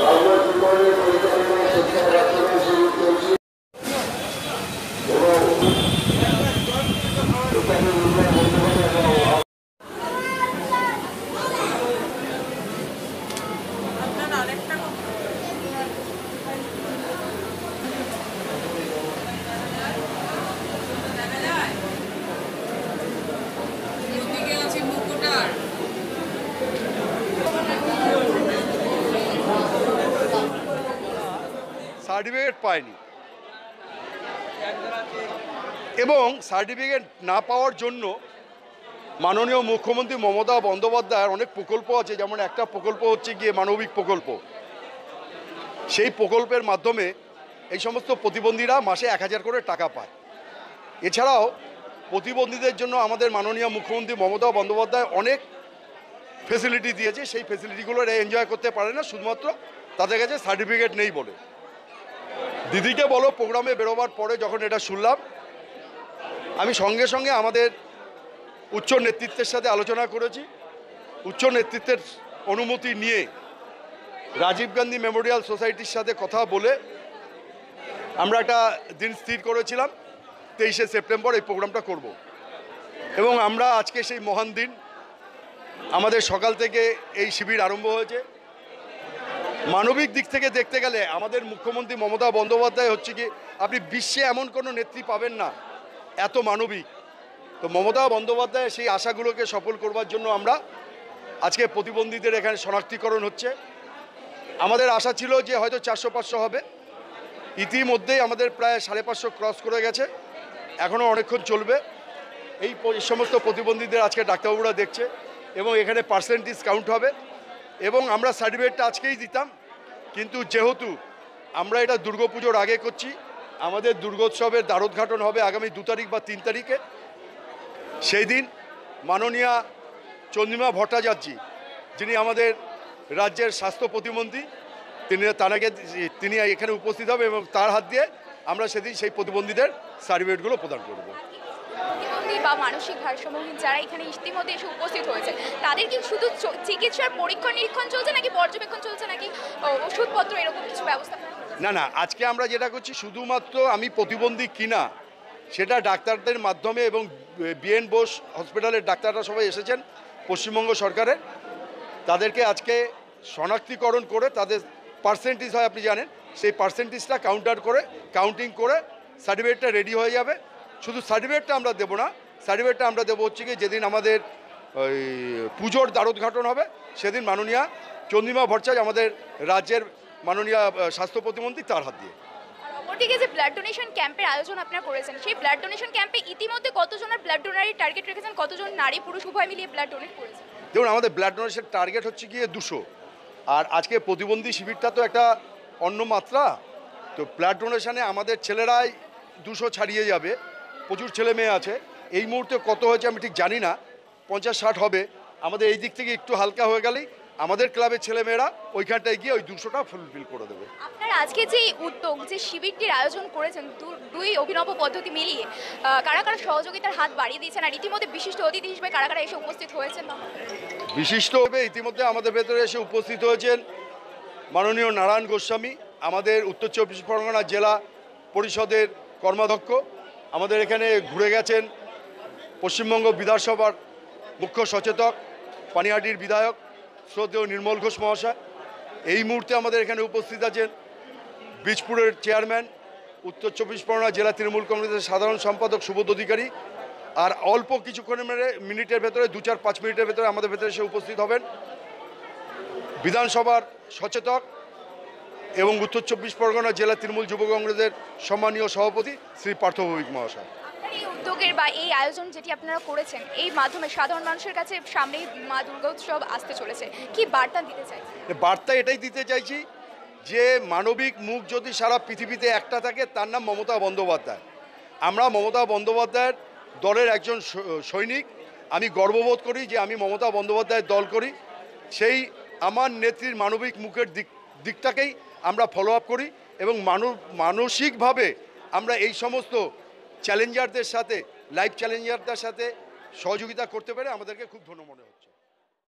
এবং সার্টিফিকেট পায়নি এবং সার্টিফিকেট না পাওয়ার জন্য মাননীয় মুখ্যমন্ত্রী মমতা বন্দ্যোপাধ্যায়ের অনেক প্রকল্প আছে যেমন একটা প্রকল্প হচ্ছে গিয়ে মানবিক প্রকল্প সেই প্রকল্পের মাধ্যমে এই সমস্ত প্রতিবন্ধীরা মাসে এক হাজার করে টাকা পায় এছাড়াও প্রতিবন্ধীদের জন্য আমাদের মাননীয় মুখ্যমন্ত্রী মমতা বন্দ্যোপাধ্যায় অনেক ফেসিলিটি দিয়েছে সেই ফেসিলিটিগুলো এনজয় করতে পারে না শুধুমাত্র তাদের কাছে সার্টিফিকেট নেই বলে দিদিকে বলো প্রোগ্রামে বেরোবার পরে যখন এটা শুনলাম আমি সঙ্গে সঙ্গে আমাদের উচ্চ নেতৃত্বের সাথে আলোচনা করেছি উচ্চ নেতৃত্বের অনুমতি নিয়ে রাজীব গান্ধী মেমোরিয়াল সোসাইটির সাথে কথা বলে আমরা একটা দিন স্থির করেছিলাম তেইশে সেপ্টেম্বর এই প্রোগ্রামটা করব। এবং আমরা আজকে সেই মহান দিন আমাদের সকাল থেকে এই শিবির আরম্ভ হয়েছে মানবিক দিক থেকে দেখতে গেলে আমাদের মুখ্যমন্ত্রী মমতা বন্দ্যোপাধ্যায় হচ্ছে কি আপনি বিশ্বে এমন কোনো নেত্রী পাবেন না এত মানবিক তো মমতা বন্দ্যোপাধ্যায় সেই আশাগুলোকে সফল করবার জন্য আমরা আজকে প্রতিবন্ধীদের এখানে শনাক্তিকরণ হচ্ছে আমাদের আশা ছিল যে হয়তো চারশো পাঁচশো হবে ইতিমধ্যেই আমাদের প্রায় সাড়ে পাঁচশো ক্রস করে গেছে এখনও অনেকক্ষণ চলবে এই সমস্ত প্রতিবন্ধীদের আজকে ডাক্তারবাবুরা দেখছে এবং এখানে পার্সেন্টেজ কাউন্ট হবে এবং আমরা সার্টিফিকেটটা আজকেই দিতাম কিন্তু যেহেতু আমরা এটা দুর্গাপুজোর আগে করছি আমাদের দুর্গোৎসবের দ্বারোদ্ঘাটন হবে আগামী দু তারিখ বা তিন তারিখে সেই দিন মাননীয়া চন্দ্রিমা ভট্টাচার্যী যিনি আমাদের রাজ্যের স্বাস্থ্য প্রতিমন্ত্রী তিনি তারাকে তিনি এখানে উপস্থিত হবে এবং তার হাত দিয়ে আমরা সেদিন সেই প্রতিবন্ধীদের সার্টিফিকেটগুলো প্রদান করব বা মানসিক ভারসাম্যহীন যারা এখানে ইতিমধ্যে এসে উপস্থিত হয়েছে তাদের কি শুধু চিকিৎসার পরীক্ষণ নিরীক্ষণ চলছে নাকি পর্যবেক্ষণ চলছে নাকি ওষুধপত্র এরকম কিছু ব্যবস্থা না না আজকে আমরা যেটা করছি শুধুমাত্র আমি প্রতিবন্ধী কিনা সেটা ডাক্তারদের মাধ্যমে এবং বিএন বোস হসপিটালের ডাক্তাররা সবাই এসেছেন পশ্চিমবঙ্গ সরকারের তাদেরকে আজকে শনাক্তিকরণ করে তাদের পার্সেন্টেজ হয় আপনি জানেন সেই পার্সেন্টেজটা কাউন্টার করে কাউন্টিং করে সার্টিফিকেটটা রেডি হয়ে যাবে শুধু সার্টিফিকেটটা আমরা দেবো না সার্টিফিকেটটা আমরা দেবো হচ্ছে কি যেদিন আমাদের ওই পুজোর দ্বারোদ্ঘাটন হবে সেদিন মাননীয়া চন্দ্রিমা ভট্টাচার্য আমাদের রাজ্যের মাননীয়া স্বাস্থ্য প্রতিমন্ত্রী তার হাত দিয়ে ব্লাড ডোনেশন ক্যাম্পের আয়োজন সেই ব্লাড ডোনেশন ক্যাম্পে ইতিমধ্যে ব্লাড টার্গেট রেখেছেন কতজন নারী পুরুষ উভয় মিলিয়ে ব্লাড আমাদের ব্লাড ডোনেশন টার্গেট হচ্ছে গিয়ে দুশো আর আজকে প্রতিবন্ধী শিবিরটা তো একটা অন্য মাত্রা তো ব্লাড আমাদের ছেলেরাই দুশো ছাড়িয়ে যাবে প্রচুর ছেলে মেয়ে আছে এই মুহূর্তে কত হয়েছে আমি ঠিক জানি না পঞ্চাশ ষাট হবে আমাদের এই দিক থেকে একটু হালকা হয়ে গেলেই আমাদের ক্লাবের ছেলেমেয়েরা ওইখানটায় গিয়ে ওই দুশোটা ফুলফিল করে দেবে আপনার আজকে যে উদ্যোগ যে শিবিরটির আয়োজন করেছেন দুই অভিনব পদ্ধতি মিলিয়ে কারা কারা সহযোগিতার হাত বাড়িয়ে দিয়েছেন আর ইতিমধ্যে বিশিষ্ট অতিথি হিসেবে কারা কারা এসে উপস্থিত হয়েছেন বিশিষ্ট হবে ইতিমধ্যে আমাদের ভেতরে এসে উপস্থিত হয়েছেন মাননীয় নারায়ণ গোস্বামী আমাদের উত্তর চব্বিশ পরগনা জেলা পরিষদের কর্মাধ্যক্ষ আমাদের এখানে ঘুরে গেছেন পশ্চিমবঙ্গ বিধানসভার মুখ্য সচেতক পানিহাটির বিধায়ক শ্রদ্ধেয় নির্মল ঘোষ মহাশয় এই মুহূর্তে আমাদের এখানে উপস্থিত আছেন বীজপুরের চেয়ারম্যান উত্তর চব্বিশ পরগনা জেলা তৃণমূল কংগ্রেসের সাধারণ সম্পাদক সুবোধ অধিকারী আর অল্প কিছুক্ষণের মেরে মিনিটের ভেতরে দু চার পাঁচ মিনিটের ভেতরে আমাদের ভেতরে সে উপস্থিত হবেন বিধানসভার সচেতক এবং উত্তর চব্বিশ পরগনা জেলা তৃণমূল যুব কংগ্রেসের সম্মানীয় সভাপতি শ্রী পার্থ ভৌমিক মহাশয় এই উদ্যোগের বা এই আয়োজন যেটি আপনারা করেছেন এই মাধ্যমে সাধারণ মানুষের কাছে সামনেই মা দুর্গা উৎসব আসতে চলেছে কি বার্তা দিতে চাই বার্তা এটাই দিতে চাইছি যে মানবিক মুখ যদি সারা পৃথিবীতে একটা থাকে তার নাম মমতা বন্দ্যোপাধ্যায় আমরা মমতা বন্দ্যোপাধ্যায়ের দলের একজন সৈনিক আমি গর্ববোধ করি যে আমি মমতা বন্দ্যোপাধ্যায়ের দল করি সেই আমার নেত্রীর মানবিক মুখের দিক দিকটাকেই আমরা ফলো আপ করি এবং মানু মানসিকভাবে আমরা এই সমস্ত চ্যালেঞ্জারদের সাথে লাইফ চ্যালেঞ্জারদের সাথে সহযোগিতা করতে পেরে আমাদেরকে খুব ধন্য মনে হচ্ছে